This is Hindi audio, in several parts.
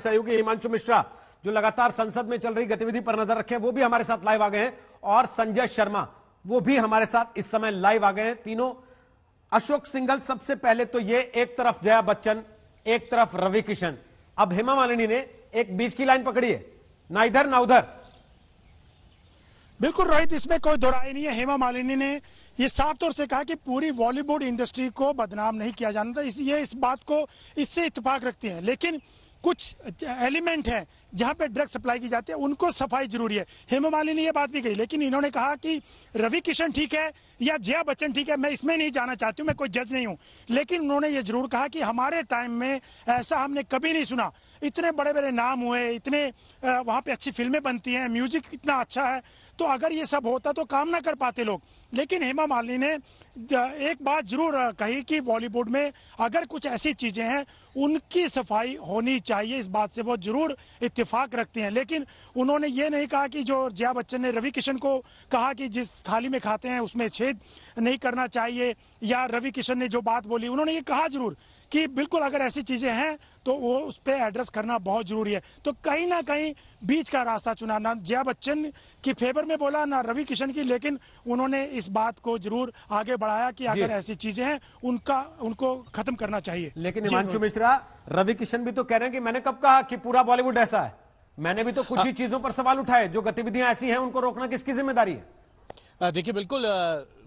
सहयोगी हिमांशु मिश्रा जो लगातार संसद में चल रही गतिविधि पर नजर रखे वो भी हमारे साथ लाइव आ गए हैं और संजय शर्मा वो भी हमारे साथ इस समय लाइव आ गए हैं तीनों अशोक सिंगल सबसे पहले तो ये एक तरफ जया बच्चन एक तरफ रवि किशन अब हेमा मालिनी ने एक बीच की लाइन पकड़ी है ना इधर ना उधर बिल्कुल रोहित इसमें कोई दोराई नहीं है हेमा मालिनी ने ये साफ तौर से कहा कि पूरी बॉलीवुड इंडस्ट्री को बदनाम नहीं किया जाना था इस ये इस बात को इससे इतफाक रखती है लेकिन कुछ एलिमेंट है जहां पे ड्रग सप्लाई की जाती है उनको सफाई जरूरी है हेमा मालिनी ने यह बात भी कही लेकिन इन्होंने कहा कि रवि किशन ठीक है या जया बच्चन ठीक है मैं इसमें नहीं जाना चाहती हूं मैं कोई जज नहीं हूं लेकिन उन्होंने ये जरूर कहा कि हमारे टाइम में ऐसा हमने कभी नहीं सुना इतने बड़े बड़े नाम हुए इतने वहां पर अच्छी फिल्में बनती हैं म्यूजिक इतना अच्छा है तो अगर ये सब होता तो काम ना कर पाते लोग लेकिन हेमा मालिनी ने एक बात जरूर कही कि बॉलीवुड में अगर कुछ ऐसी चीज़ें हैं उनकी सफाई होनी चाहिए इस बात से वो जरूर इत्तेफाक रखते हैं लेकिन उन्होंने ये नहीं कहा कि जो जया बच्चन ने रवि किशन को कहा कि जिस थाली में खाते हैं उसमें छेद नहीं करना चाहिए या रवि किशन ने जो बात बोली उन्होंने ये कहा जरूर कि बिल्कुल अगर ऐसी चीजें हैं तो वो उस पर एड्रेस करना बहुत जरूरी है तो कहीं ना कहीं बीच का रास्ता चुना ना जया बच्चन की फेवर में बोला ना रवि किशन की लेकिन उन्होंने इस बात को जरूर आगे बढ़ाया कि अगर ऐसी चीजें हैं उनका उनको खत्म करना चाहिए लेकिन मिश्रा रवि किशन भी तो कह रहे हैं कि मैंने कब कहा कि पूरा बॉलीवुड ऐसा है मैंने भी तो कुछ ही चीजों पर सवाल उठाए जो गतिविधियां ऐसी हैं उनको रोकना किसकी जिम्मेदारी है देखिए बिल्कुल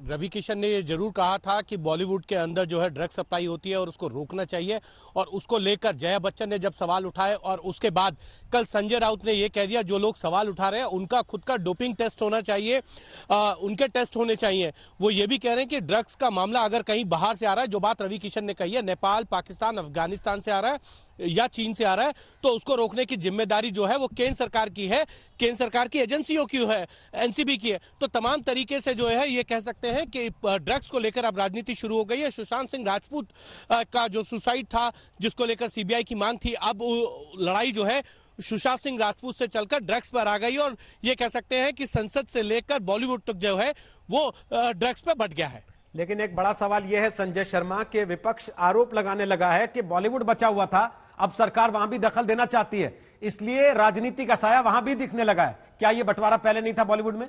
रवि किशन ने ये जरूर कहा था कि बॉलीवुड के अंदर जो है ड्रग सप्लाई होती है और उसको रोकना चाहिए और उसको लेकर जया बच्चन ने जब सवाल उठाए और उसके बाद कल संजय राउत ने ये कह दिया जो लोग सवाल उठा रहे हैं उनका खुद का डोपिंग टेस्ट होना चाहिए आ, उनके टेस्ट होने चाहिए वो ये भी कह रहे हैं कि ड्रग्स का मामला अगर कहीं बाहर से आ रहा है जो बात रवि किशन ने कही है नेपाल पाकिस्तान अफगानिस्तान से आ रहा है या चीन से आ रहा है तो उसको रोकने की जिम्मेदारी जो है वो केंद्र सरकार की है केंद्र सरकार की एजेंसियों की है एनसीबी की है तो तमाम तरीके से जो है ये कह सकते हैं कि ड्रग्स को लेकर अब राजनीति शुरू हो गई है सुशांत सिंह राजपूत का जो सुसाइड था जिसको लेकर सीबीआई की मांग थी अब लड़ाई जो है सुशांत सिंह राजपूत से चलकर ड्रग्स पर आ गई और ये कह सकते हैं कि संसद से लेकर बॉलीवुड तक जो है वो ड्रग्स पर बढ़ गया है लेकिन एक बड़ा सवाल यह है संजय शर्मा के विपक्ष आरोप लगाने लगा है कि बॉलीवुड बचा हुआ था अब सरकार वहां भी दखल देना चाहती है इसलिए राजनीति का साया वहां भी दिखने लगा है क्या यह बंटवारा पहले नहीं था बॉलीवुड में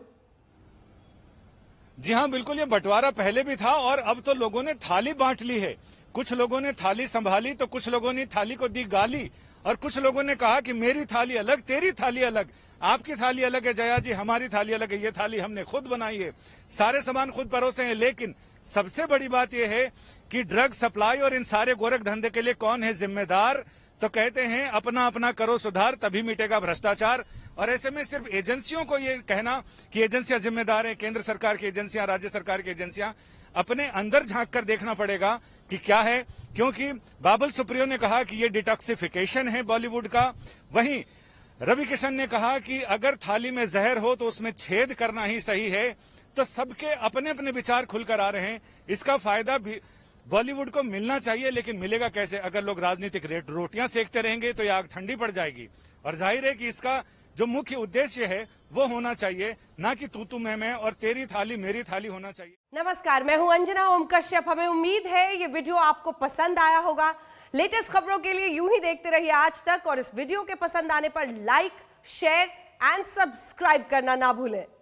जी हाँ बिल्कुल ये बंटवारा पहले भी था और अब तो लोगों ने थाली बांट ली है कुछ लोगों ने थाली संभाली तो कुछ लोगों ने थाली को दी गाली और कुछ लोगों ने कहा कि मेरी थाली अलग तेरी थाली अलग आपकी थाली अलग है जया जी हमारी थाली अलग है ये थाली हमने खुद बनाई है सारे सामान खुद परोसे हैं लेकिन सबसे बड़ी बात यह है कि ड्रग सप्लाई और इन सारे गोरख धंधे के लिए कौन है जिम्मेदार तो कहते हैं अपना अपना करो सुधार तभी मिटेगा भ्रष्टाचार और ऐसे में सिर्फ एजेंसियों को ये कहना कि एजेंसियां जिम्मेदार हैं केंद्र सरकार की एजेंसियां राज्य सरकार की एजेंसियां अपने अंदर झांक कर देखना पड़ेगा कि क्या है क्योंकि बाबुल सुप्रियो ने कहा कि ये डिटॉक्सिफिकेशन है बॉलीवुड का वहीं रवि किशन ने कहा कि अगर थाली में जहर हो तो उसमें छेद करना ही सही है तो सबके अपने अपने विचार खुलकर आ रहे हैं इसका फायदा भी बॉलीवुड को मिलना चाहिए लेकिन मिलेगा कैसे अगर लोग राजनीतिक रेट रोटियां सेकते रहेंगे तो ये आग ठंडी पड़ जाएगी और जाहिर है कि इसका जो मुख्य उद्देश्य है वो होना चाहिए ना कि तू तुम मैं और तेरी थाली मेरी थाली होना चाहिए नमस्कार मैं हूं अंजना ओम कश्यप हमें उम्मीद है ये वीडियो आपको पसंद आया होगा लेटेस्ट खबरों के लिए यूं ही देखते रहिए आज तक और इस वीडियो के पसंद आने पर लाइक शेयर एंड सब्सक्राइब करना ना भूलें